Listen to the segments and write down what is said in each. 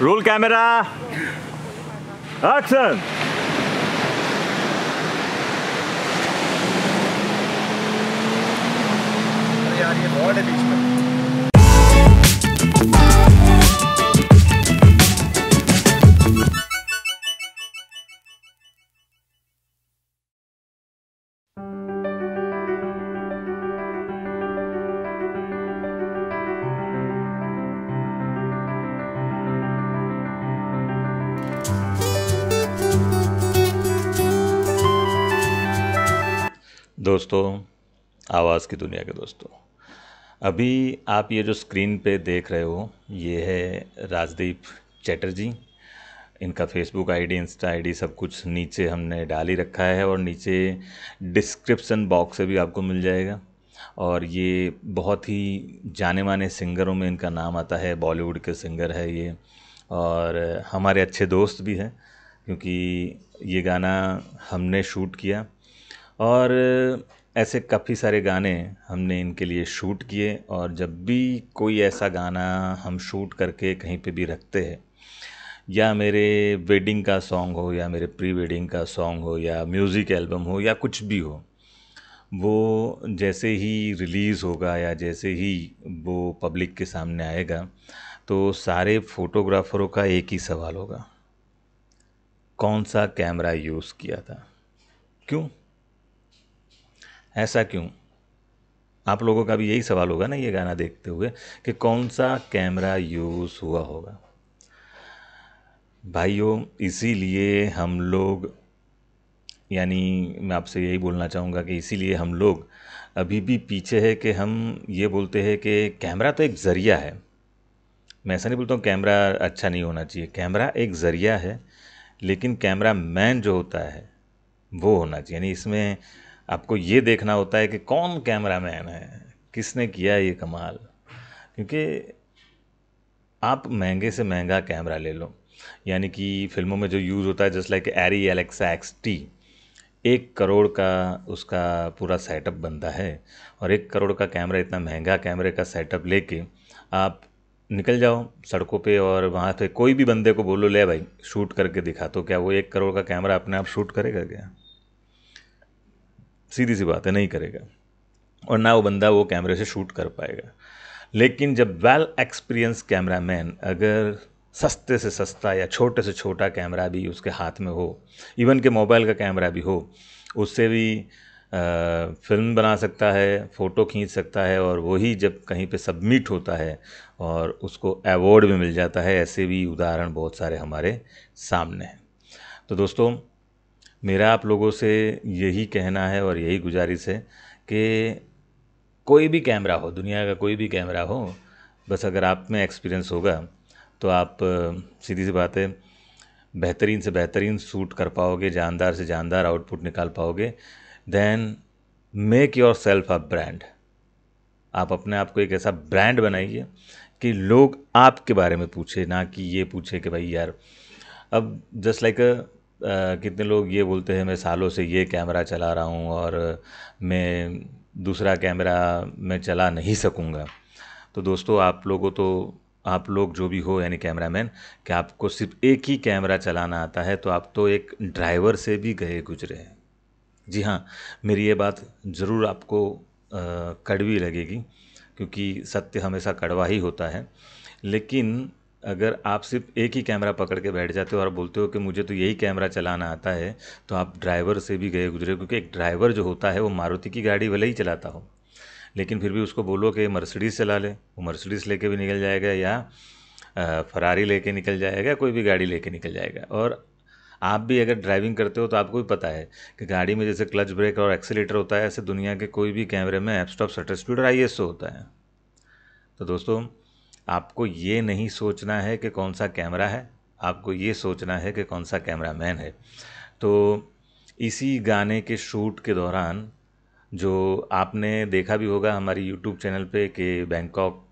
Roll camera. Action. ये बहुत है बीच में दोस्तों आवाज़ की दुनिया के दोस्तों अभी आप ये जो स्क्रीन पे देख रहे हो ये है राजदीप चैटर्जी इनका फेसबुक आईडी इंस्टा आईडी सब कुछ नीचे हमने डाल ही रखा है और नीचे डिस्क्रिप्सन बॉक्स से भी आपको मिल जाएगा और ये बहुत ही जाने माने सिंगरों में इनका नाम आता है बॉलीवुड के सिंगर है ये और हमारे अच्छे दोस्त भी हैं क्योंकि ये गाना हमने शूट किया और ऐसे काफ़ी सारे गाने हमने इनके लिए शूट किए और जब भी कोई ऐसा गाना हम शूट करके कहीं पे भी रखते हैं या मेरे वेडिंग का सॉन्ग हो या मेरे प्री वेडिंग का सॉन्ग हो या म्यूज़िक एल्बम हो या कुछ भी हो वो जैसे ही रिलीज़ होगा या जैसे ही वो पब्लिक के सामने आएगा तो सारे फोटोग्राफरों का एक ही सवाल होगा कौन सा कैमरा यूज़ किया था क्यों ऐसा क्यों आप लोगों का भी यही सवाल होगा ना ये गाना देखते हुए कि कौन सा कैमरा यूज़ हुआ होगा भाइयों इसीलिए हम लोग यानी मैं आपसे यही बोलना चाहूँगा कि इसीलिए हम लोग अभी भी पीछे है कि हम ये बोलते हैं कि कैमरा तो एक ज़रिया है मैं ऐसा नहीं बोलता हूँ कैमरा अच्छा नहीं होना चाहिए कैमरा एक ज़रिया है लेकिन कैमरा मैन जो होता है वो होना चाहिए यानी इसमें आपको ये देखना होता है कि कौन कैमरा मैन है किसने किया ये कमाल क्योंकि आप महंगे से महंगा कैमरा ले लो यानी कि फिल्मों में जो यूज़ होता है just like Arri Alexa X T एक करोड़ का उसका पूरा सेटअप बनता है और एक करोड़ का कैमरा इतना महंगा कैमरे का सेटअप लेके आप निकल जाओ सड़कों पे और वहाँ पे कोई भी बंदे को बोलो ले भाई शूट करके दिखा तो क्या वो एक करोड़ का कैमरा अपने आप शूट करेगा क्या सीधी सी बात है नहीं करेगा और ना वो बंदा वो कैमरे से शूट कर पाएगा लेकिन जब वेल एक्सपीरियंस कैमरा मैन अगर सस्ते से सस्ता या छोटे से छोटा कैमरा भी उसके हाथ में हो इवन के मोबाइल का कैमरा भी हो उससे भी आ, फिल्म बना सकता है फ़ोटो खींच सकता है और वही जब कहीं पे सबमिट होता है और उसको अवॉर्ड भी मिल जाता है ऐसे भी उदाहरण बहुत सारे हमारे सामने हैं तो दोस्तों मेरा आप लोगों से यही कहना है और यही गुज़ारिश है कि कोई भी कैमरा हो दुनिया का कोई भी कैमरा हो बस अगर आप में एक्सपीरियंस होगा तो आप सीधी सी बात है बेहतरीन से बेहतरीन सूट कर पाओगे जानदार से जानदार आउटपुट निकाल पाओगे then make yourself a brand आप अपने आप को एक ऐसा ब्रांड बनाइए कि लोग आपके बारे में पूछे ना कि ये पूछे कि भाई यार अब जस्ट लाइक अ कितने लोग ये बोलते हैं मैं सालों से ये कैमरा चला रहा हूँ और मैं दूसरा कैमरा मैं चला नहीं सकूँगा तो दोस्तों आप लोगों तो आप लोग जो भी हो यानी कैमरामैन कि आपको सिर्फ एक ही कैमरा चलाना आता है तो आप तो एक ड्राइवर से भी गए गुजरे हैं जी हाँ मेरी ये बात ज़रूर आपको आ, कड़वी लगेगी क्योंकि सत्य हमेशा कड़वा ही होता है लेकिन अगर आप सिर्फ एक ही कैमरा पकड़ के बैठ जाते हो और बोलते हो कि मुझे तो यही कैमरा चलाना आता है तो आप ड्राइवर से भी गए गुजरे क्योंकि एक ड्राइवर जो होता है वो मारुति की गाड़ी भले ही चलाता हो लेकिन फिर भी उसको बोलो कि मर्सिडीज़ चला ले वो मर्सिडीज़ लेके भी निकल जाएगा या फरारी लेके निकल जाएगा कोई भी गाड़ी लेके निकल जाएगा और आप भी अगर ड्राइविंग करते हो तो आपको भी पता है कि गाड़ी में जैसे क्लच ब्रेक और एक्सीटर होता है ऐसे दुनिया के कोई भी कैमरे में एपस्टॉप शटर स्पीड और आई होता है तो दोस्तों आपको ये नहीं सोचना है कि कौन सा कैमरा है आपको ये सोचना है कि कौन सा कैमरा मैन है तो इसी गाने के शूट के दौरान जो आपने देखा भी होगा हमारी यूट्यूब चैनल पे कि बैंकॉक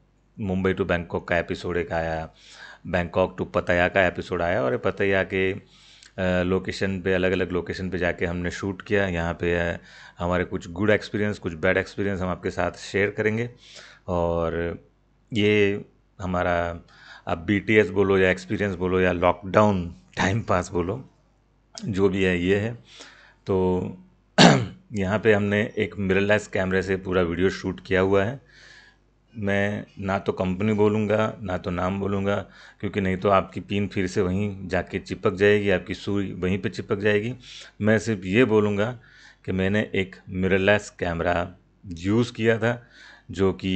मुंबई टू बैंकॉक का एपिसोड एक आया बैंकॉक टू पतया का एपिसोड आया और पतया के लोकेशन पे अलग अलग लोकेशन पे जाके हमने शूट किया यहाँ पे हमारे कुछ गुड एक्सपीरियंस कुछ बैड एक्सपीरियंस हम आपके साथ शेयर करेंगे और ये हमारा अब बी टी एस बोलो या एक्सपीरियंस बोलो या लॉकडाउन टाइम पास बोलो जो भी है ये है तो यहाँ पे हमने एक मिररलेस कैमरे से पूरा वीडियो शूट किया हुआ है मैं ना तो कंपनी बोलूँगा ना तो नाम बोलूँगा क्योंकि नहीं तो आपकी पिन फिर से वहीं जाके चिपक जाएगी आपकी सुई वहीं पे चिपक जाएगी मैं सिर्फ ये बोलूँगा कि मैंने एक मिररलेस कैमरा यूज़ किया था जो कि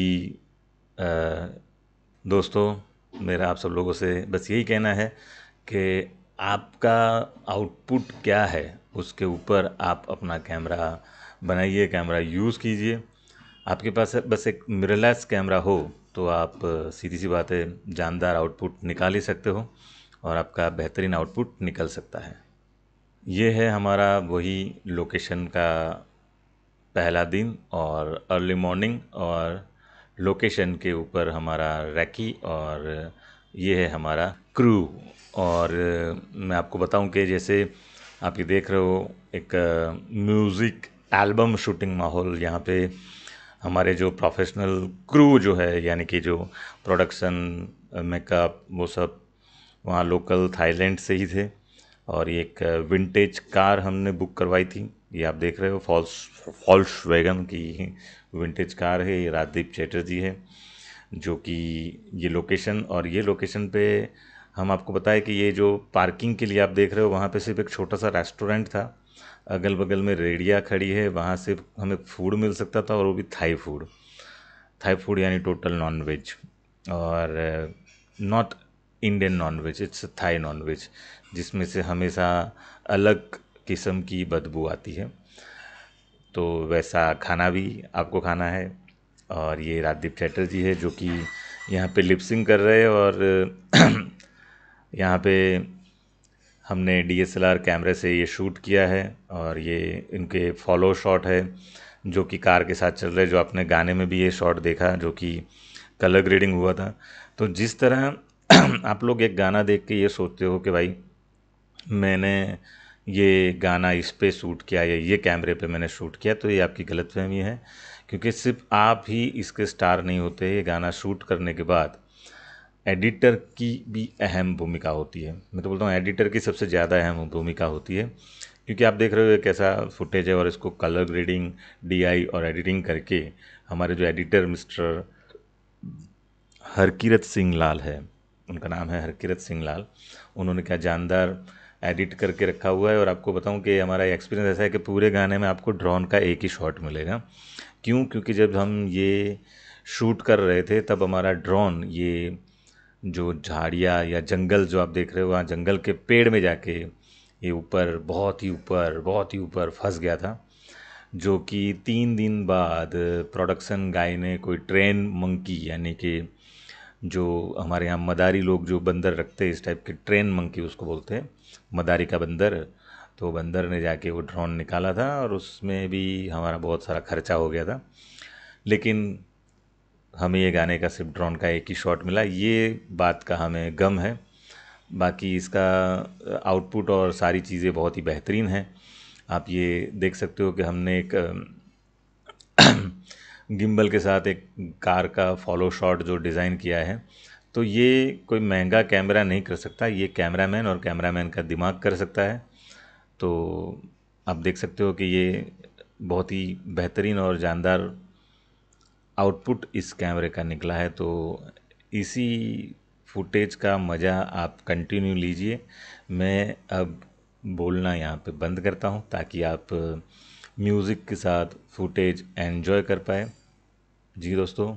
दोस्तों मेरा आप सब लोगों से बस यही कहना है कि आपका आउटपुट क्या है उसके ऊपर आप अपना कैमरा बनाइए कैमरा यूज़ कीजिए आपके पास बस एक मिररलेस कैमरा हो तो आप सीधी सी बातें जानदार आउटपुट निकाल ही सकते हो और आपका बेहतरीन आउटपुट निकल सकता है ये है हमारा वही लोकेशन का पहला दिन और अर्ली मॉर्निंग और लोकेशन के ऊपर हमारा रैकी और ये है हमारा क्रू और मैं आपको बताऊं कि जैसे आप ये देख रहे हो एक म्यूज़िक एल्बम शूटिंग माहौल यहाँ पे हमारे जो प्रोफेशनल क्रू जो है यानी कि जो प्रोडक्शन मेकअप वो सब वहाँ लोकल थाईलैंड से ही थे और ये एक विंटेज कार हमने बुक करवाई थी ये आप देख रहे हो फॉल्स फॉल्स वैगन की विंटेज कार है ये राजदीप चैटर्जी है जो कि ये लोकेशन और ये लोकेशन पे हम आपको बताएं कि ये जो पार्किंग के लिए आप देख रहे हो वहाँ पे सिर्फ एक छोटा सा रेस्टोरेंट था अगल बगल में रेडिया खड़ी है वहाँ से हमें फूड मिल सकता था और वो भी थाई फूड थाई फूड यानी टोटल नॉन वेज और not Indian non veg it's Thai non veg जिसमें से हमेशा अलग किस्म की बदबू आती है तो वैसा खाना भी आपको खाना है और ये राजदीप चैटर्जी है जो कि यहाँ पे लिपसिंग कर रहे हैं और यहाँ पे हमने डीएसएलआर कैमरे से ये शूट किया है और ये इनके फॉलो शॉट है जो कि कार के साथ चल रहे जो आपने गाने में भी ये शॉट देखा जो कि कलर ग्रेडिंग हुआ था तो जिस तरह आप लोग एक गाना देख के ये सोचते हो कि भाई मैंने ये गाना इस पे शूट किया या ये कैमरे पे मैंने शूट किया तो ये आपकी गलतफहमी है क्योंकि सिर्फ आप ही इसके स्टार नहीं होते ये गाना शूट करने के बाद एडिटर की भी अहम भूमिका होती है मैं तो बोलता हूँ एडिटर की सबसे ज़्यादा अहम भूमिका होती है क्योंकि आप देख रहे हो कैसा फुटेज है और इसको कलर ग्रेडिंग डीआई और एडिटिंग करके हमारे जो एडिटर मिस्टर हरकीरत सिंह लाल है उनका नाम है हरकीरत सिंह लाल उन्होंने क्या जानदार एडिट करके रखा हुआ है और आपको बताऊं कि हमारा एक्सपीरियंस ऐसा है कि पूरे गाने में आपको ड्रोन का एक ही शॉट मिलेगा क्यों क्योंकि जब हम ये शूट कर रहे थे तब हमारा ड्रोन ये जो झाड़िया या जंगल जो आप देख रहे हो वहाँ जंगल के पेड़ में जाके ये ऊपर बहुत ही ऊपर बहुत ही ऊपर फंस गया था जो कि तीन दिन बाद प्रोडक्शन गाय ने कोई ट्रेन मंकी यानी कि जो हमारे यहाँ मदारी लोग जो बंदर रखते हैं इस टाइप के ट्रेन मंकी उसको बोलते हैं मदारी का बंदर तो बंदर ने जाके वो ड्रोन निकाला था और उसमें भी हमारा बहुत सारा खर्चा हो गया था लेकिन हमें ये गाने का सिर्फ ड्रोन का एक ही शॉट मिला ये बात का हमें गम है बाकी इसका आउटपुट और सारी चीज़ें बहुत ही बेहतरीन हैं आप ये देख सकते हो कि हमने एक गिम्बल के साथ एक कार का फॉलो शॉट जो डिज़ाइन किया है तो ये कोई महंगा कैमरा नहीं कर सकता ये कैमरामैन और कैमरामैन का दिमाग कर सकता है तो आप देख सकते हो कि ये बहुत ही बेहतरीन और जानदार आउटपुट इस कैमरे का निकला है तो इसी फुटेज का मज़ा आप कंटिन्यू लीजिए मैं अब बोलना यहाँ पे बंद करता हूँ ताकि आप म्यूज़िक के साथ फुटेज एन्जॉय कर पाए जी दोस्तों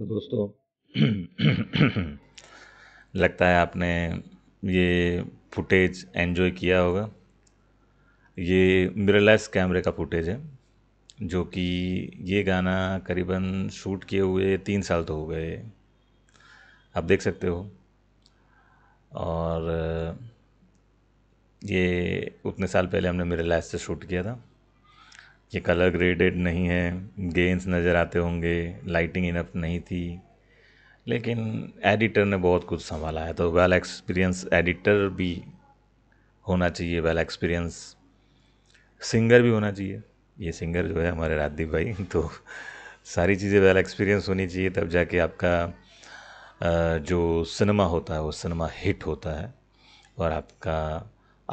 तो दोस्तों लगता है आपने ये फुटेज एन्जॉय किया होगा ये मिररलेस कैमरे का फुटेज है जो कि ये गाना करीबन शूट किए हुए तीन साल तो हो गए आप देख सकते हो और ये उतने साल पहले हमने मिररलेस से शूट किया था ये कलर ग्रेडेड नहीं है गेंस नज़र आते होंगे लाइटिंग इनफ नहीं थी लेकिन एडिटर ने बहुत कुछ संभाला है तो वेल एक्सपीरियंस एडिटर भी होना चाहिए वेल एक्सपीरियंस सिंगर भी होना चाहिए ये सिंगर जो है हमारे राजदीप भाई तो सारी चीज़ें वेल एक्सपीरियंस होनी चाहिए तब जाके आपका जो सिनेमा होता है वो सिनेमा हिट होता है और आपका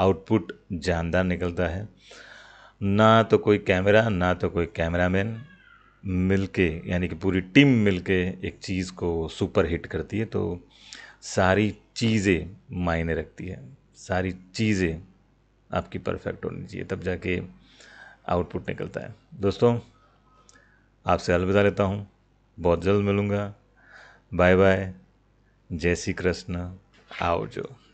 आउटपुट जानदार निकलता है ना तो कोई कैमरा ना तो कोई कैमरामैन मिलके यानी कि पूरी टीम मिलके एक चीज़ को सुपर हिट करती है तो सारी चीज़ें मायने रखती है सारी चीज़ें आपकी परफेक्ट होनी चाहिए तब जाके आउटपुट निकलता है दोस्तों आपसे अलविदा लेता हूँ बहुत जल्द मिलूँगा बाय बाय जय श्री कृष्ण आओ जो